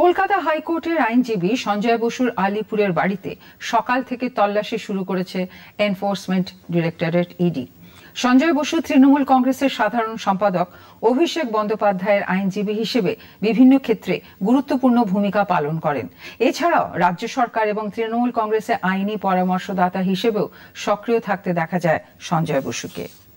কলকাতা হাইকোর্টের আইনজীবী সঞ্জয় বসুর আলিপুরের বাড়িতে সকাল থেকে তল্লাশি শুরু করেছে enforcement directorate ED Sanjay Basu Trinamool কংগ্রেসের সাধারণ সম্পাদক অভিষেক বন্দ্যোপাধ্যায়ের আইনজীবী হিসেবে বিভিন্ন ক্ষেত্রে গুরুত্বপূর্ণ ভূমিকা পালন করেন এছাড়াও রাজ্য সরকার এবং তৃণমূল কংগ্রেসে আইনি পরামর্শদাতা হিসেবেও সক্রিয় থাকতে দেখা যায় সঞ্জয় বসুকে